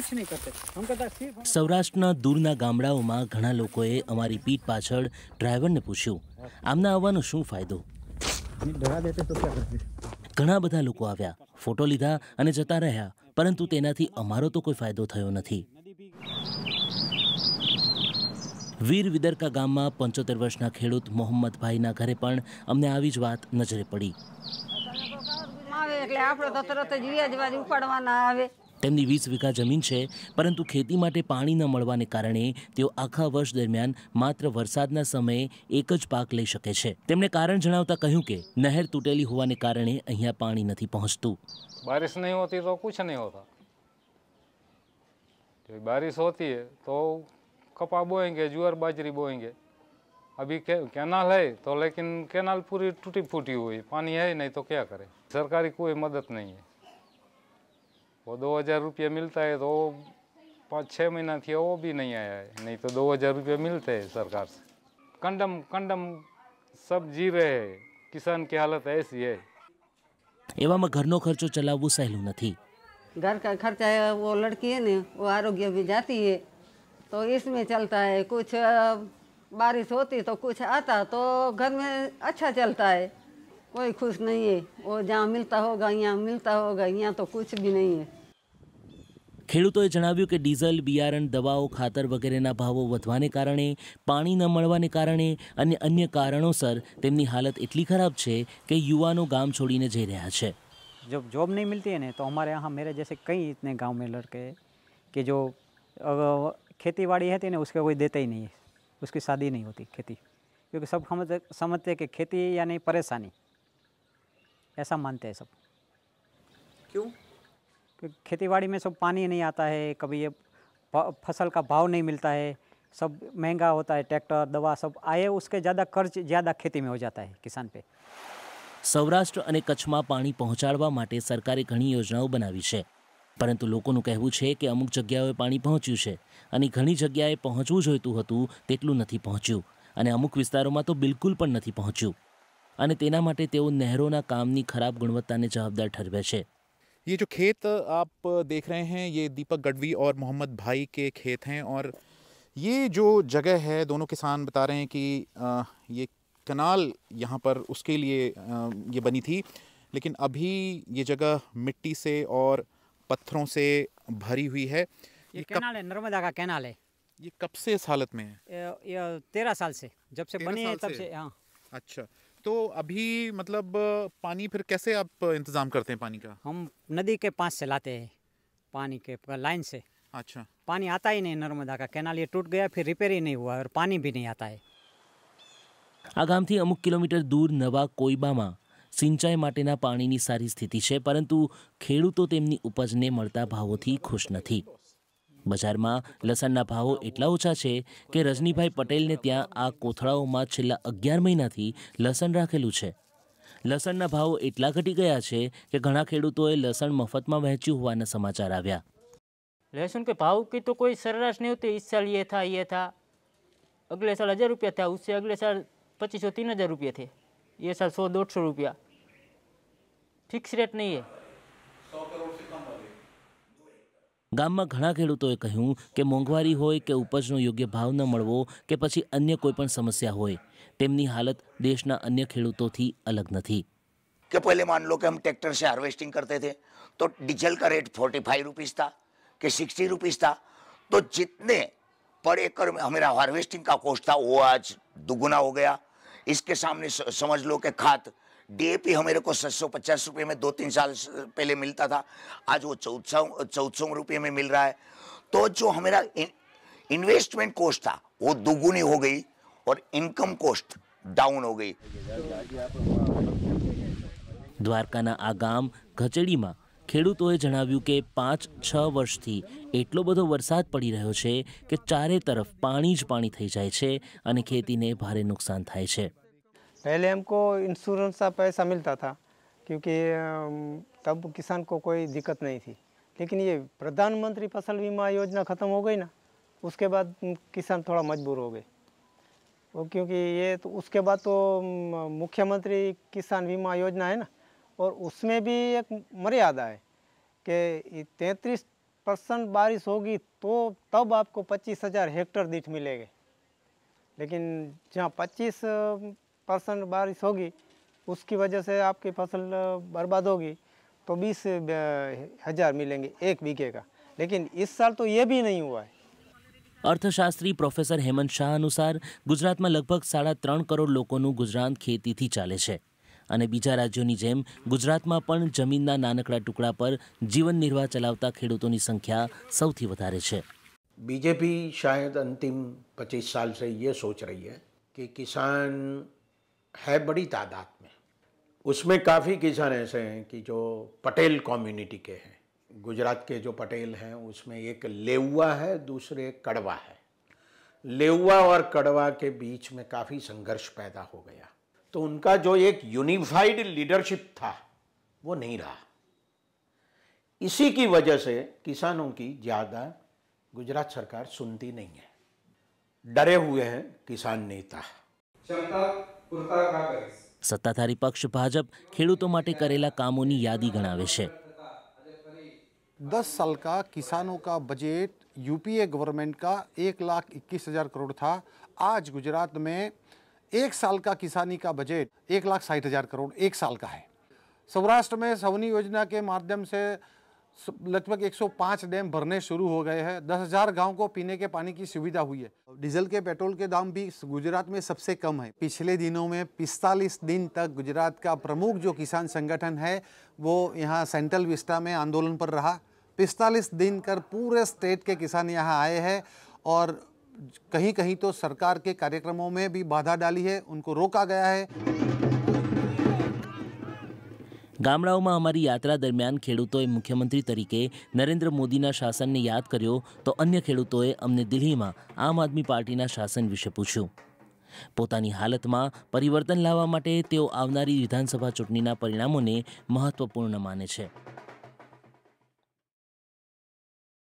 कुछ नहीं करते हम कहता सिर्फ સૌરાષ્ટ્રના દૂરના ગામડાઓમાં ઘણા લોકોએ અમારી પીઠ પાછળ ડ્રાઈવરને પૂછ્યું આમના આવવાનો શું ફાયદો ઘણા બધા લોકો આવ્યા ફોટો લીધા અને જતા રહ્યા પરંતુ તેનાથી અમારો તો કોઈ ફાયદો થયો નથી વીર વિદરકા ગામમાં પંચોતેર વર્ષના ખેડૂત મોહમ્મદભાઈના ઘરે પણ અમને આવી જ વાત નજરે પડી એટલે આપણે તો તરત જ રિયાજ ઉપાડવાના આવે તેમની વીસ વીઘા જમીન છે પરંતુ ખેતી માટે પાણી ન મળવાને કારણે તેઓ આખા વર્ષ દરમિયાન માત્ર વરસાદના સમયે એક જ પાક લઈ શકે છે તેમણે કારણ જણાવતા કહ્યું કે નહેર તૂટેલી હોવાને કારણે અહીંયા પાણી નથી પહોંચતું બારિશ નહીં હોતી તો કુછ નહીં હોતા બારિશ હોતી તો કપા બોએંગે જુવાર બાજરી બોએંગે अभी कैनाल है તો લેકિન કેનાલ પૂરી તૂટી फूटी હોય પાણી है નહીં તો ક્યાં કરે સરકારી કોઈ મદદ નહીં है वो दो हज़ार रुपये मिलता है तो पाँच छः महीना थी वो भी नहीं आया है नहीं तो दो हज़ार रुपये मिलते हैं सरकार से कंडम कंडम सब जी रहे हैं किसान की हालत ऐसी है घर ઘરનો ખર્ચો ચલાવવું सहलू नहीं घर का खर्चा है वो लड़की है ना वो आरोग्य भी जाती है तो इसमें चलता है कुछ बारिश होती तो कुछ आता तो घर में अच्छा चलता है કોઈ ખુશ નહીં है वो जहाँ મિલતા હોગા અહીંયા મિલતા હોગા અહીંયા તો કુછ भी નહીં है ખેડૂતોએ જણાવ્યું કે ડીઝલ બિયારણ દવાઓ ખાતર વગેરેના ભાવો વધવાને કારણે પાણી ન મળવાને કારણે અને અન્ય કારણોસર તેમની હાલત એટલી ખરાબ છે કે યુવાનો ગામ છોડીને જઈ રહ્યા છે જો જોબ નહીં મળતી है તો અમારે हमारे મેરે मेरे કઈ कई ગામ મેં में કે हैं कि जो अ, खेती बाड़ी है तो ना उसका कोई देता ही नहीं है उसकी शादी नहीं होती खेती क्योंकि सब ऐसा मानते हैं सब क्यों खेतीबाड़ी में सब पानी नहीं आता है कभी ये फसल का भाव नहीं मिलता है सब महंगा होता है ट्रैक्टर दवा सब आए उसके ज़्यादा खर्च ज़्यादा खेती में हो जाता है किसान पे સૌરાષ્ટ્ર અને કચ્છમાં પાણી પહોંચાડવા માટે સરકારે ઘણી યોજનાઓ બનાવી છે પરંતુ લોકોનું કહેવું છે કે અમુક જગ્યાઓએ પાણી પહોંચ્યું છે અને ઘણી જગ્યાએ પહોંચવું જોઈતું હતું તેટલું નથી પહોંચ્યું અને અમુક વિસ્તારોમાં તો બિલકુલ પણ નથી પહોંચ્યું અને તેના માટે તેઓ નહેરોના કામની ખરાબ ગુણવત્તાને જવાબદાર ઠરવે છે. યે જો ખેત આપ દેખ રહે છે યે દીપક ગડવી ઓર મોહમ્મદભાઈ કે ખેત હે ઓર યે જો જગ્યા હે dono કિસાન બતા રહે છે કે આ યે કનાલ યહાં પર ઉસકે લિયે યે બની થી લેકિન અભી યે જગ્યા મિટ્ટી સે ઓર પથરો સે ભરી હુઈ હૈ યે કનાલ હે નર્મદા કા કનાલ હે યે કબ સે હાલત મે હે યે 13 સાલ સે જબ સે બની હે તબ સે હા અચ્છા तो अभी मतलब पानी फिर कैसे आप इंतज़ाम करते हैं पानी का हम नदी के पास से हैं पानी के लाइन से अच्छा पानी आता ही नहीं नर्मदा का कैनाल ये टूट गया फिर रिपेयर ही नहीं हुआ और पानी भी नहीं आता है આ ગામથી અમુક કિલોમીટર દૂર નવા કોઈબામાં સિંચાઈ માટેના પાણીની સારી સ્થિતિ છે પરંતુ ખેડૂતો તેમની ઉપજને મળતા ભાવોથી ખુશ નથી બજારમાં લસણના ભાવ એટલા ઊંચા છે કે રજનીભાઈ પટેલને ત્યાં આ કોઠરાઓમાં છેલ્લા 11 મહિનાથી લસણ રાખેલું છે લસણના ભાવ એટલા ઘટી ગયા છે કે ઘણા ખેડૂતોએ લસણ મફતમાં વેચ્યુંવાના સમાચાર આવ્યા લસણ કે ભાવ કે તો કોઈ સરરાશ નહોતે ઈસાળીએ થા યે થા અગલે સાલ 1000 રૂપિયા થા ઉસે અગલે સાલ 2500 3000 રૂપિયા થે એસઆર 600 1500 રૂપિયા ફિક્સ રેટ નહી હે માં ઘણા ખેડૂતોએ કહ્યું કે મોંગવારી હોય કે ઉપજનું યોગ્ય ભાવ ન મળવો કે પછી અન્ય કોઈ પણ સમસ્યા હોય તેમની હાલત દેશના અન્ય ખેડૂતોથી અલગ નથી કે પહેલા मान लो કે હમ ટ્રેક્ટર શા હાર્વેસ્ટિંગ કરતા تھے તો ડીઝલ કા રેટ 45 રૂપિયા તા કે 60 રૂપિયા તા તો जितने per acre મે હમારા હાર્વેસ્ટિંગ કા કોષ્ટા ઓ આજ દુગuna હો ગયા ઇસકે સામે સમજી લો કે ખાત डीएपी हमारे को सौ पचास रुपये में दो तीन साल पहले मिलता था आज वो चौदह चौदह सौ रुपये में मिल रहा है तो जो हमारा इन्वेस्टमेंट कॉस्ट था वो दोगुनी हो गई और इनकम कॉस्ट ડાઉન હો ગઈ દ્વારકાના આ ગામ ઘચડીમાં ખેડૂતોએ જણાવ્યું કે પાંચ છ વર્ષથી એટલો બધો વરસાદ પડી રહ્યો છે કે ચારે તરફ પાણી જ પાણી થઈ જાય છે અને ખેતીને ભારે નુકસાન થાય છે पहले हमको इंश्योरेंस का पैसा मिलता था क्योंकि तब किसान को कोई दिक्कत नहीं थी लेकिन ये प्रधानमंत्री फसल बीमा योजना ख़त्म हो गई ना उसके बाद किसान थोड़ा मजबूर हो गए वो क्योंकि ये तो उसके बाद तो मुख्यमंत्री किसान बीमा योजना है ना और उसमें भी एक मर्यादा है कि तैंतीस परसेंट बारिश होगी तो तब आपको पच्चीस हज़ार हेक्टर दीठ मिलेगा लेकिन जहाँ पच्चीस परसेंट बारिश होगी उसकी वजह से आपकी फसल बर्बाद होगी तो बीस हज़ार मिलेंगे एक बीघे का लेकिन इस साल तो ये भी नहीं हुआ है અર્થશાસ્ત્રી પ્રોફેસર હેમંત શાહ અનુસાર ગુજરાતમાં લગભગ સાડા ત્રણ કરોડ લોકોનું ગુજરાન ખેતીથી ચાલે છે અને બીજા રાજ્યોની જેમ ગુજરાતમાં પણ જમીનના નાનકડા ટુકડા પર જીવન નિર્વાહ ચલાવતા ખેડૂતોની સંખ્યા સૌથી વધારે છે બીજેપી શાયદ અંતિમ પચીસ સાલ સે યે સોચ રહી હૈ કે કિસાન है बड़ी तादाद में उसमें काफ़ी किसान ऐसे हैं कि जो पटेल कम्युनिटी के हैं गुजरात के जो पटेल हैं उसमें एक लेउआ है दूसरे कड़वा है लेउआ और कड़वा के बीच में काफ़ी संघर्ष पैदा हो गया तो उनका जो एक यूनिफाइड लीडरशिप था वो नहीं रहा इसी की वजह से किसानों की ज़्यादा गुजरात सरकार सुनती नहीं है डरे हुए हैं किसान नेता करता का करेंगे सत्ताधारी पक्ष भाजपा ખેડૂતો માટે કરેલા કામોની યાદી ગણાવે છે 10 સાલ કા કિસાનો કા બજેટ યુપીએ ગવર્નમેન્ટ કા 1,21,000 કરોડ થા આજ ગુજરાત મે 1 સાલ કા કિસાનિ કા બજેટ 1,60,000 કરોડ 1 સાલ કા હે સહારાષ્ટ્ર મે સવની યોજના કે માધ્યમ સે लगभग 105 डैम भरने शुरू हो गए हैं 10,000 गाँव को पीने के पानी की सुविधा हुई है डीजल के पेट्रोल के दाम भी गुजरात में सबसे कम है पिछले दिनों में 45 दिन तक गुजरात का प्रमुख जो किसान संगठन है वो यहाँ सेंट्रल विस्टा में आंदोलन पर रहा पिस्तालीस दिन कर पूरे स्टेट के किसान यहाँ आए हैं और कहीं कहीं तो सरकार के कार्यक्रमों में भी बाधा डाली है उनको रोका गया है ગામડાઓમાં અમારી યાત્રા દરમિયાન ખેડૂતોએ મુખ્યમંત્રી તરીકે નરેન્દ્ર મોદીના શાસનને યાદ કર્યો તો અન્ય ખેડૂતોએ અમને દિલ્હીમાં આમ આદમી પાર્ટીના શાસન વિશે પૂછ્યું પોતાની હાલતમાં પરિવર્તન લાવવા માટે તેઓ આવનારી વિધાનસભા ચૂંટણીના પરિણામોને મહત્વપૂર્ણ માને છે